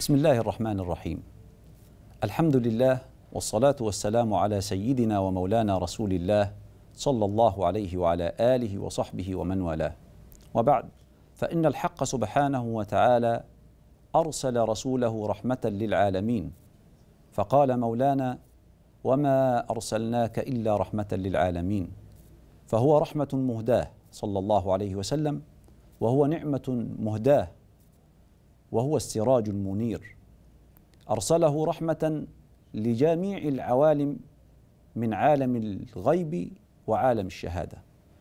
بسم الله الرحمن الرحيم الحمد لله والصلاه والسلام على سيدنا ومولانا رسول الله صلى الله عليه وعلى اله وصحبه ومن والاه وبعد فان الحق سبحانه وتعالى ارسل رسوله رحمه للعالمين فقال مولانا وما ارسلناك الا رحمه للعالمين فهو رحمه مهداه صلى الله عليه وسلم وهو نعمه مهداه وهو السراج المنير ارسله رحمه لجميع العوالم من عالم الغيب وعالم الشهاده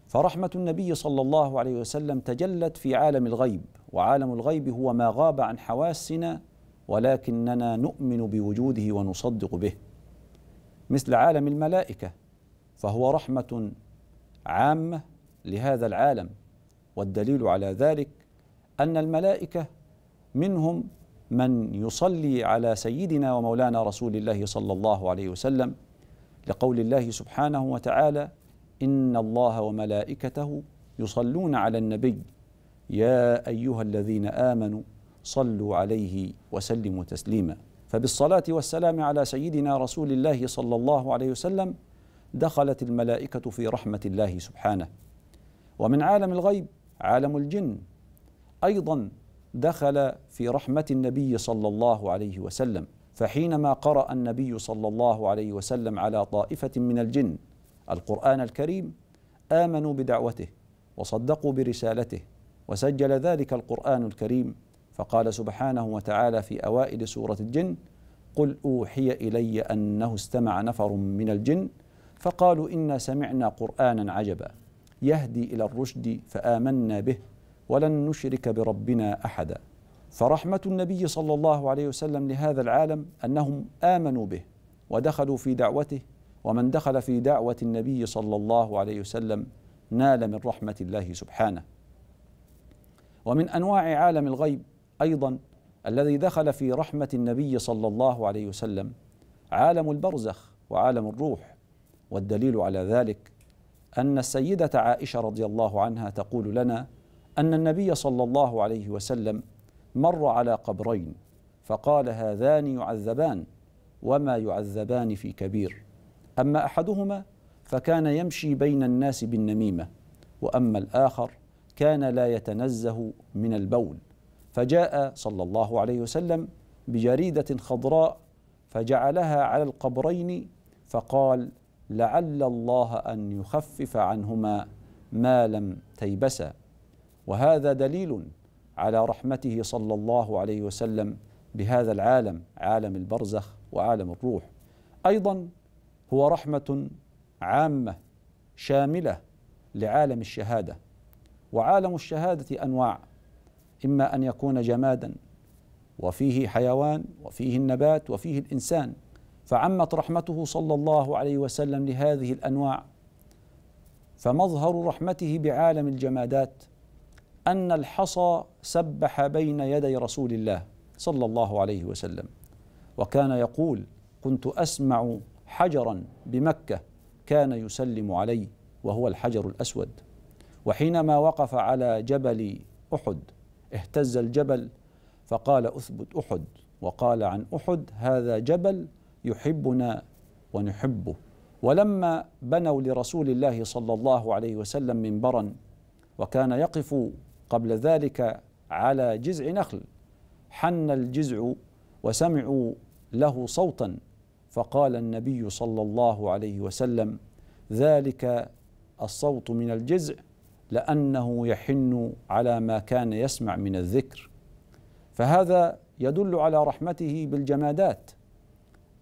فرحمه النبي صلى الله عليه وسلم تجلت في عالم الغيب وعالم الغيب هو ما غاب عن حواسنا ولكننا نؤمن بوجوده ونصدق به مثل عالم الملائكه فهو رحمه عامه لهذا العالم والدليل على ذلك ان الملائكه منهم من يصلي على سيدنا ومولانا رسول الله صلى الله عليه وسلم لقول الله سبحانه وتعالى ان الله وملائكته يصلون على النبي يا ايها الذين امنوا صلوا عليه وسلموا تسليما فبالصلاه والسلام على سيدنا رسول الله صلى الله عليه وسلم دخلت الملائكه في رحمه الله سبحانه ومن عالم الغيب عالم الجن ايضا دخل في رحمة النبي صلى الله عليه وسلم فحينما قرأ النبي صلى الله عليه وسلم على طائفة من الجن القرآن الكريم آمنوا بدعوته وصدقوا برسالته وسجل ذلك القرآن الكريم فقال سبحانه وتعالى في أوائل سورة الجن قل أوحي إلي أنه استمع نفر من الجن فقالوا إنا سمعنا قرآنا عجبا يهدي إلى الرشد فآمنا به ولن نشرك بربنا احدا فرحمه النبي صلى الله عليه وسلم لهذا العالم انهم امنوا به ودخلوا في دعوته ومن دخل في دعوه النبي صلى الله عليه وسلم نال من رحمه الله سبحانه ومن انواع عالم الغيب ايضا الذي دخل في رحمه النبي صلى الله عليه وسلم عالم البرزخ وعالم الروح والدليل على ذلك ان السيده عائشه رضي الله عنها تقول لنا أن النبي صلى الله عليه وسلم مر على قبرين فقال هذان يعذبان وما يعذبان في كبير أما أحدهما فكان يمشي بين الناس بالنميمة وأما الآخر كان لا يتنزه من البول فجاء صلى الله عليه وسلم بجريدة خضراء فجعلها على القبرين فقال لعل الله أن يخفف عنهما ما لم تيبسا وهذا دليل على رحمته صلى الله عليه وسلم بهذا العالم عالم البرزخ وعالم الروح ايضا هو رحمه عامه شامله لعالم الشهاده وعالم الشهاده انواع اما ان يكون جمادا وفيه حيوان وفيه النبات وفيه الانسان فعمت رحمته صلى الله عليه وسلم لهذه الانواع فمظهر رحمته بعالم الجمادات أن الحصى سبح بين يدي رسول الله صلى الله عليه وسلم وكان يقول كنت أسمع حجرا بمكة كان يسلم علي وهو الحجر الأسود وحينما وقف على جبل أحد اهتز الجبل فقال أثبت أحد وقال عن أحد هذا جبل يحبنا ونحبه ولما بنوا لرسول الله صلى الله عليه وسلم منبرا وكان يقف قبل ذلك على جذع نخل حن الجذع وسمعوا له صوتا فقال النبي صلى الله عليه وسلم ذلك الصوت من الجذع لانه يحن على ما كان يسمع من الذكر فهذا يدل على رحمته بالجمادات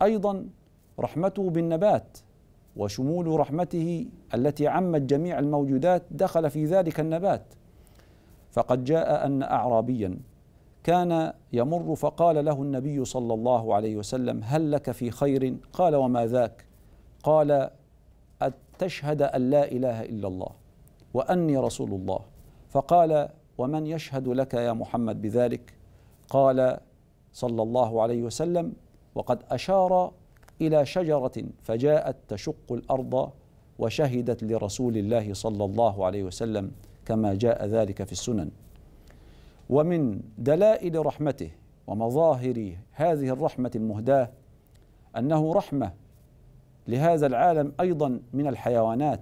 ايضا رحمته بالنبات وشمول رحمته التي عمت جميع الموجودات دخل في ذلك النبات فقد جاء أن أعرابيا كان يمر فقال له النبي صلى الله عليه وسلم هل لك في خير قال وما ذاك قال تشهد أن لا إله إلا الله وأني رسول الله فقال ومن يشهد لك يا محمد بذلك قال صلى الله عليه وسلم وقد أشار إلى شجرة فجاءت تشق الأرض وشهدت لرسول الله صلى الله عليه وسلم كما جاء ذلك في السنن ومن دلائل رحمته ومظاهر هذه الرحمه المهداه انه رحمه لهذا العالم ايضا من الحيوانات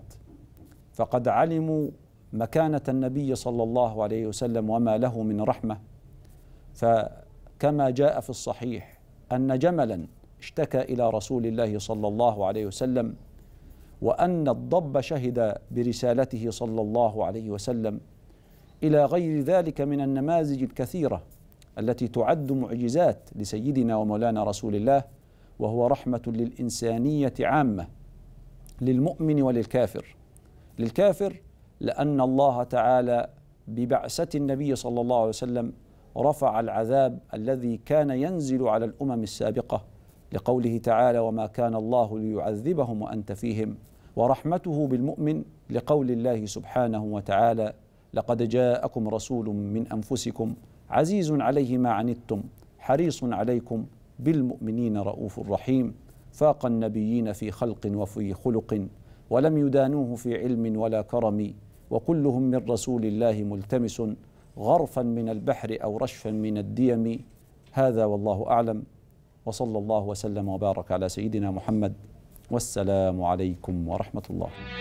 فقد علموا مكانه النبي صلى الله عليه وسلم وما له من رحمه فكما جاء في الصحيح ان جملا اشتكى الى رسول الله صلى الله عليه وسلم وأن الضب شهد برسالته صلى الله عليه وسلم إلى غير ذلك من النماذج الكثيرة التي تعد معجزات لسيدنا ومولانا رسول الله وهو رحمة للإنسانية عامة للمؤمن وللكافر للكافر لأن الله تعالى ببعثة النبي صلى الله عليه وسلم رفع العذاب الذي كان ينزل على الأمم السابقة لقوله تعالى وما كان الله ليعذبهم وانت فيهم ورحمته بالمؤمن لقول الله سبحانه وتعالى لقد جاءكم رسول من انفسكم عزيز عليه ما عنتم حريص عليكم بالمؤمنين رؤوف رحيم فاق النبيين في خلق وفي خلق ولم يدانوه في علم ولا كرم وكلهم من رسول الله ملتمس غرفا من البحر او رشفا من الديم هذا والله اعلم وصلى الله وسلم وبارك على سيدنا محمد والسلام عليكم ورحمه الله